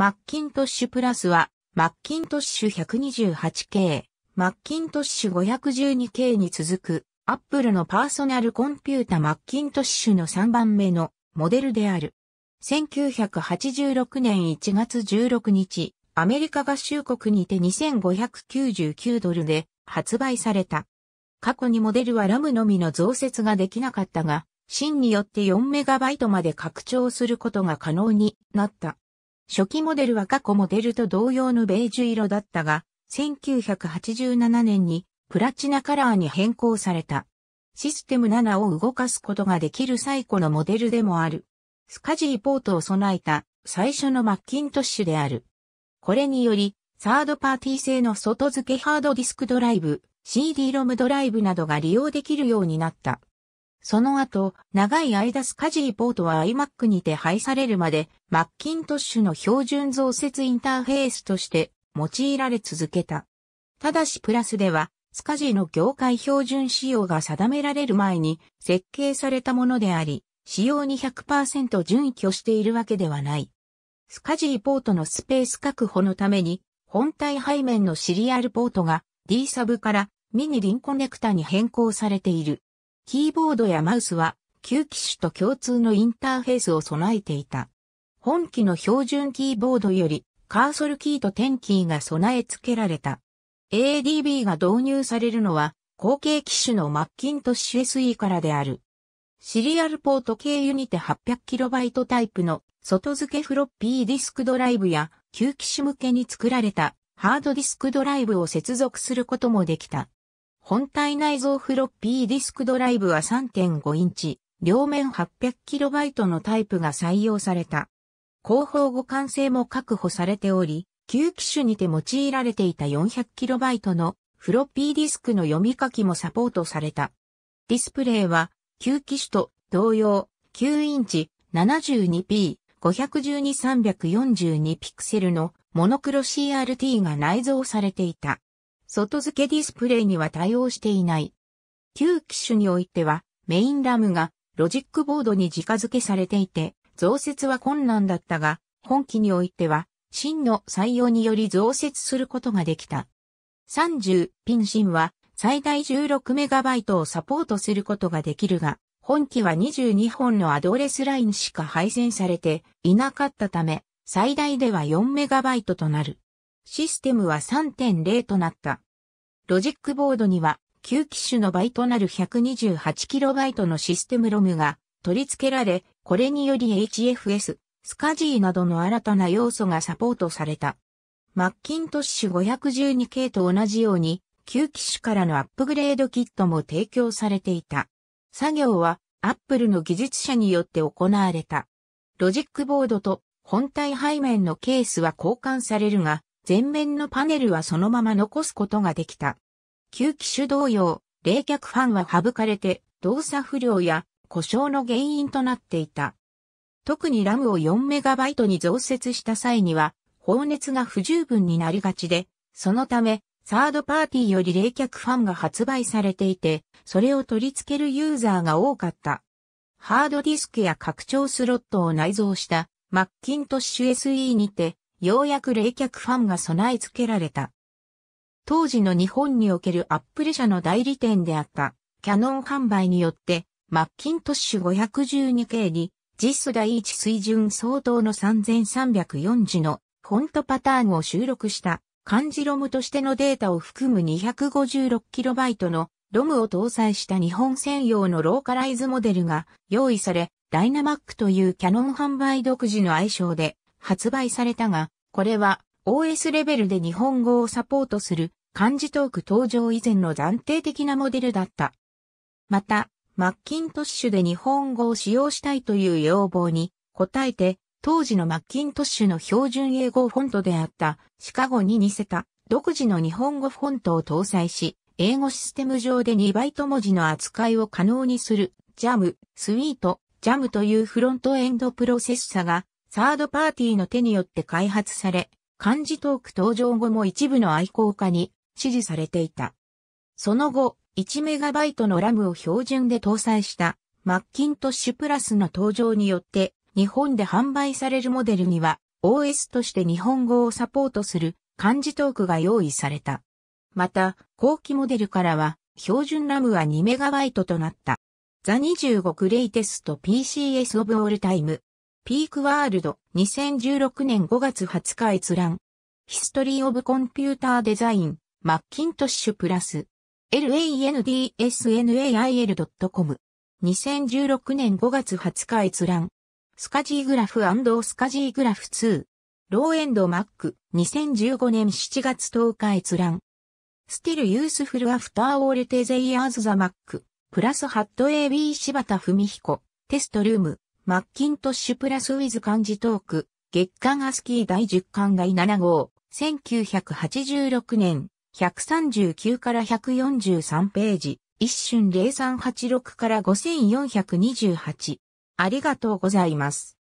マッキントッシュプラスは、マッキントッシュ 128K、マッキントッシュ 512K に続く、アップルのパーソナルコンピュータマッキントッシュの3番目のモデルである。1986年1月16日、アメリカ合衆国にて2599ドルで発売された。過去にモデルはラムのみの増設ができなかったが、芯によって 4MB まで拡張することが可能になった。初期モデルは過去モデルと同様のベージュ色だったが、1987年にプラチナカラーに変更された。システム7を動かすことができる最古のモデルでもある。スカジーポートを備えた最初のマッキントッシュである。これにより、サードパーティー製の外付けハードディスクドライブ、CD ロムドライブなどが利用できるようになった。その後、長い間スカジーポートは iMac にて配されるまで、マッキントッシュの標準増設インターフェースとして用いられ続けた。ただしプラスでは、スカジーの業界標準仕様が定められる前に設計されたものであり、仕様に100%準拠しているわけではない。スカジーポートのスペース確保のために、本体背面のシリアルポートが D サブからミニリンコネクタに変更されている。キーボードやマウスは旧機種と共通のインターフェースを備えていた。本機の標準キーボードよりカーソルキーとンキーが備え付けられた。ADB が導入されるのは後継機種のマッキントッシュ SE からである。シリアルポート経由にて 800KB タイプの外付けフロッピーディスクドライブや旧機種向けに作られたハードディスクドライブを接続することもできた。本体内蔵フロッピーディスクドライブは3.5インチ、両面 800KB のタイプが採用された。広報互換性も確保されており、旧機種にて用いられていた 400KB のフロッピーディスクの読み書きもサポートされた。ディスプレイは旧機種と同様9インチ 72p 512-342ピクセルのモノクロ CRT が内蔵されていた。外付けディスプレイには対応していない。旧機種においては、メインラムがロジックボードに直付けされていて、増設は困難だったが、本機においては、真の採用により増設することができた。30ピン芯は最大 16MB をサポートすることができるが、本機は22本のアドレスラインしか配線されていなかったため、最大では 4MB となる。システムは3.0となった。ロジックボードには旧機種の倍となる 128KB のシステムロムが取り付けられ、これにより HFS、スカジーなどの新たな要素がサポートされた。マッキントッシュ 512K と同じように、旧機種からのアップグレードキットも提供されていた。作業は、アップルの技術者によって行われた。ロジックボードと本体背面のケースは交換されるが、前面のパネルはそのまま残すことができた。吸気種同様、冷却ファンは省かれて動作不良や故障の原因となっていた。特にラムを4イトに増設した際には、放熱が不十分になりがちで、そのため、サードパーティーより冷却ファンが発売されていて、それを取り付けるユーザーが多かった。ハードディスクや拡張スロットを内蔵したマッキントッシュ SE にてようやく冷却ファンが備え付けられた。当時の日本におけるアップル社の代理店であったキャノン販売によって、マッキントッシュ 512K に実素第一水準相当の3304字のフォントパターンを収録した漢字ロムとしてのデータを含む 256KB のロムを搭載した日本専用のローカライズモデルが用意され、ダイナマックというキャノン販売独自の愛称で発売されたが、これは OS レベルで日本語をサポートする漢字トーク登場以前の暫定的なモデルだった。また、マッキントッシュで日本語を使用したいという要望に応えて、当時のマッキントッシュの標準英語フォントであったシカゴに似せた独自の日本語フォントを搭載し、英語システム上で2バイト文字の扱いを可能にする JAM、スイート、JAM というフロントエンドプロセッサがサードパーティーの手によって開発され、漢字トーク登場後も一部の愛好家に支持されていた。その後、1イトのラムを標準で搭載したマッキントッシュプラスの登場によって日本で販売されるモデルには OS として日本語をサポートする漢字トークが用意された。また、後期モデルからは標準ラムは2イトとなった。ザ25グレイテスト PCS of All Time ピークワールド2016年5月20日閲覧。ヒストリーオブコンピューターデザイン、マッキントッシュプラス。landsnail.com。2016年5月20日閲覧。スカジーグラフスカジーグラフ2。ローエンドマック2015年7月10日閲覧。スティルユースフルアフターオールテゼイヤーズザマック。プラスハット AB 柴田文彦。テストルーム。マッキントッシュプラスウィズ漢字トーク、月刊アスキー第10巻外7号、1986年、139から143ページ、一瞬0386から5428。ありがとうございます。